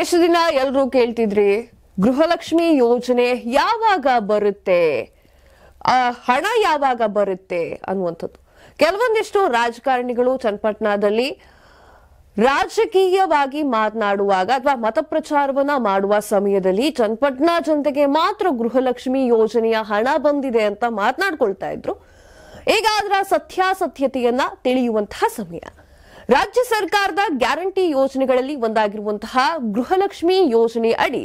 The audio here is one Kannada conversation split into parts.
ಎಷ್ಟು ದಿನ ಎಲ್ರೂ ಕೇಳ್ತಿದ್ರಿ ಗೃಹಲಕ್ಷ್ಮಿ ಯೋಜನೆ ಯಾವಾಗ ಬರುತ್ತೆ ಹಣ ಯಾವಾಗ ಬರುತ್ತೆ ಅನ್ನುವಂಥದ್ದು ಕೆಲವೊಂದಿಷ್ಟು ರಾಜಕಾರಣಿಗಳು ಚನ್ನಪಟ್ಟಣದಲ್ಲಿ ರಾಜಕೀಯವಾಗಿ ಮಾತನಾಡುವಾಗ ಅಥವಾ ಮತ ಪ್ರಚಾರವನ್ನ ಮಾಡುವ ಸಮಯದಲ್ಲಿ ಚನ್ನಪಟ್ಟಣ ಜನತೆಗೆ ಮಾತ್ರ ಗೃಹಲಕ್ಷ್ಮಿ ಯೋಜನೆಯ ಹಣ ಬಂದಿದೆ ಅಂತ ಮಾತನಾಡ್ಕೊಳ್ತಾ ಇದ್ರು ಈಗ ಅದರ ಸತ್ಯಾಸತ್ಯತೆಯನ್ನ ತಿಳಿಯುವಂತಹ ಸಮಯ ರಾಜ್ಯ ಸರ್ಕಾರದ ಗ್ಯಾರಂಟಿ ಯೋಜನೆಗಳಲ್ಲಿ ಒಂದಾಗಿರುವಂತಹ ಗೃಹಲಕ್ಷ್ಮಿ ಯೋಜನೆ ಅಡಿ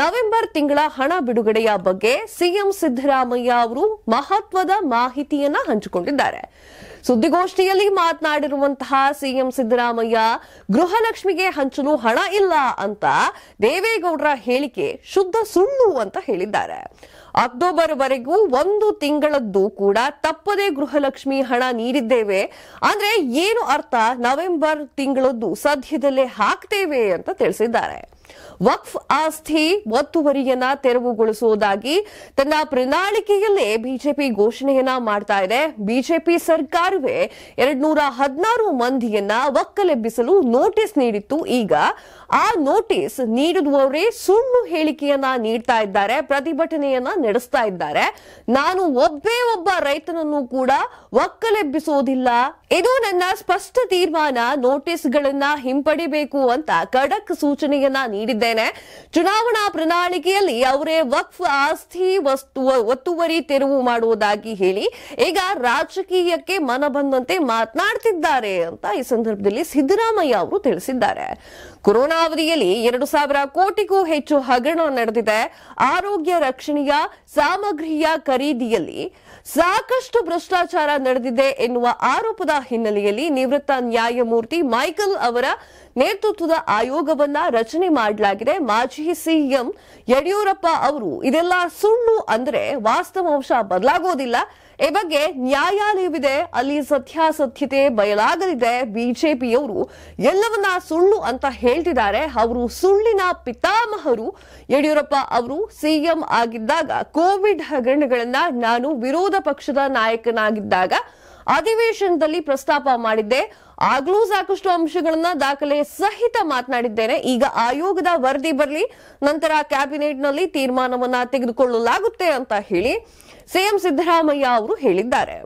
ನವೆಂಬರ್ ತಿಂಗಳ ಹಣ ಬಿಡುಗಡೆಯ ಬಗ್ಗೆ ಸಿಎಂ ಸಿದ್ದರಾಮಯ್ಯ ಅವರು ಮಹತ್ವದ ಮಾಹಿತಿಯನ್ನ ಹಂಚಿಕೊಂಡಿದ್ದಾರೆ ಸುದ್ದಿಗೋಷ್ಠಿಯಲ್ಲಿ ಮಾತನಾಡಿರುವಂತಹ ಸಿಎಂ ಸಿದ್ದರಾಮಯ್ಯ ಗೃಹಲಕ್ಷ್ಮಿಗೆ ಹಂಚಲು ಹಣ ಇಲ್ಲ ಅಂತ ದೇವೇಗೌಡರ ಹೇಳಿಕೆ ಶುದ್ಧ ಸುಳ್ಳು ಅಂತ ಹೇಳಿದ್ದಾರೆ ಅಕ್ಟೋಬರ್ ವರೆಗೂ ಒಂದು ತಿಂಗಳದ್ದು ಕೂಡ ತಪ್ಪದೇ ಗೃಹಲಕ್ಷ್ಮಿ ಹಣ ನೀಡಿದ್ದೇವೆ ಅಂದ್ರೆ ಏನು ಅರ್ಥ ನವೆಂಬರ್ ತಿಂಗಳದ್ದು ಸದ್ಯದಲ್ಲೇ ಹಾಕ್ತೇವೆ ಅಂತ ತಿಳಿಸಿದ್ದಾರೆ ವಕ್ಫ್ ಆಸ್ತಿ ಒತ್ತುವರಿಯನ್ನ ತೆರವುಗೊಳಿಸುವುದಾಗಿ ತನ್ನ ಪ್ರಣಾಳಿಕೆಯಲ್ಲೇ ಬಿಜೆಪಿ ಘೋಷಣೆಯನ್ನ ಮಾಡ್ತಾ ಇದೆ ಬಿಜೆಪಿ ಸರ್ಕಾರವೇ ಎರಡ್ ನೂರ ಹದಿನಾರು ಮಂದಿಯನ್ನ ಒಕ್ಕಲೆಬ್ಬಿಸಲು ನೋಟಿಸ್ ನೀಡಿತ್ತು ಈಗ ಆ ನೋಟಿಸ್ ನೀಡಿದವರೇ ಸುಳ್ಳು ಹೇಳಿಕೆಯನ್ನ ನೀಡ್ತಾ ಇದ್ದಾರೆ ಪ್ರತಿಭಟನೆಯನ್ನ ನಡೆಸ್ತಾ ಇದ್ದಾರೆ ನಾನು ಒಬ್ಬೇ ಒಬ್ಬ ರೈತನನ್ನು ಕೂಡ ಒಕ್ಕಲೆಬ್ಬಿಸೋದಿಲ್ಲ ಇದು ನನ್ನ ಸ್ಪಷ್ಟ ತೀರ್ಮಾನ ನೋಟಿಸ್ ಗಳನ್ನ ಹಿಂಪಡಿಬೇಕು ಅಂತ ಖಡಕ್ ಸೂಚನೆಯನ್ನ ನೀಡಿದ್ದೇನೆ ಚುನಾವಣಾ ಪ್ರಣಾಳಿಕೆಯಲ್ಲಿ ಅವರೇ ವಕ್ಫ್ ಆಸ್ತಿ ವಸ್ತು ಒತ್ತುವರಿ ತೆರವು ಮಾಡುವುದಾಗಿ ಹೇಳಿ ಈಗ ರಾಜಕೀಯಕ್ಕೆ ಮನ ಬಂದಂತೆ ಮಾತನಾಡ್ತಿದ್ದಾರೆ ಅಂತ ಈ ಸಂದರ್ಭದಲ್ಲಿ ಸಿದ್ದರಾಮಯ್ಯ ಅವರು ತಿಳಿಸಿದ್ದಾರೆ ಕೊರೋನಾ ಅವಧಿಯಲ್ಲಿ ಎರಡು ಸಾವಿರ ಕೋಟಿಗೂ ಹೆಚ್ಚು ಹಗರಣ ನಡೆದಿದೆ ಆರೋಗ್ಯ ರಕ್ಷಣೆಯ ಸಾಮಗ್ರಿಯ ಖರೀದಿಯಲ್ಲಿ ಸಾಕಷ್ಟು ಭ್ರಷ್ಟಾಚಾರ ನಡೆದಿದೆ ಎನ್ನುವ ಆರೋಪದ ಹಿನ್ನೆಲೆಯಲ್ಲಿ ನಿವೃತ್ತ ನ್ಯಾಯಮೂರ್ತಿ ಮೈಕಲ್ ಅವರ ನೇತೃತ್ವದ ಆಯೋಗವನ್ನ ರಚನೆ ಮಾಡಲಾಗಿದೆ ಮಾಜಿ ಸಿಎಂ ಯಡಿಯೂರಪ್ಪ ಅವರು ಇದೆಲ್ಲ ಸುಳ್ಳು ಅಂದ್ರೆ ವಾಸ್ತವಾಂಶ ಬದಲಾಗೋದಿಲ್ಲ ಈ ಬಗ್ಗೆ ನ್ಯಾಯಾಲಯವಿದೆ ಅಲ್ಲಿ ಸತ್ಯಾಸತ್ಯತೆ ಬಯಲಾಗಲಿದೆ ಬಿಜೆಪಿಯವರು ಎಲ್ಲವನ್ನ ಸುಳ್ಳು ಅಂತ ಹೇಳ್ತಿದ್ದಾರೆ ಅವರು ಸುಳ್ಳಿನ ಪಿತಾಮಹರು ಯಡಿಯೂರಪ್ಪ ಅವರು ಸಿಎಂ ಆಗಿದ್ದಾಗ ಕೋವಿಡ್ ಹಗರಣಗಳನ್ನ ನಾನು ವಿರೋಧ ಪಕ್ಷದ ನಾಯಕನಾಗಿದ್ದಾಗ ಅಧಿವೇಶನದಲ್ಲಿ ಪ್ರಸ್ತಾಪ ಮಾಡಿದ್ದೆ ಆಗ್ಲೂ ಸಾಕಷ್ಟು ಅಂಶಗಳನ್ನ ದಾಖಲೆ ಸಹಿತ ಮಾತನಾಡಿದ್ದೇನೆ ಈಗ ಆಯೋಗದ ವರದಿ ಬರಲಿ ನಂತರ ಕ್ಯಾಬಿನೆಟ್ ನಲ್ಲಿ ತೀರ್ಮಾನವನ್ನ ತೆಗೆದುಕೊಳ್ಳಲಾಗುತ್ತೆ ಅಂತ ಹೇಳಿ ಸಿಎಂ ಸಿದ್ದರಾಮಯ್ಯ ಅವರು ಹೇಳಿದ್ದಾರೆ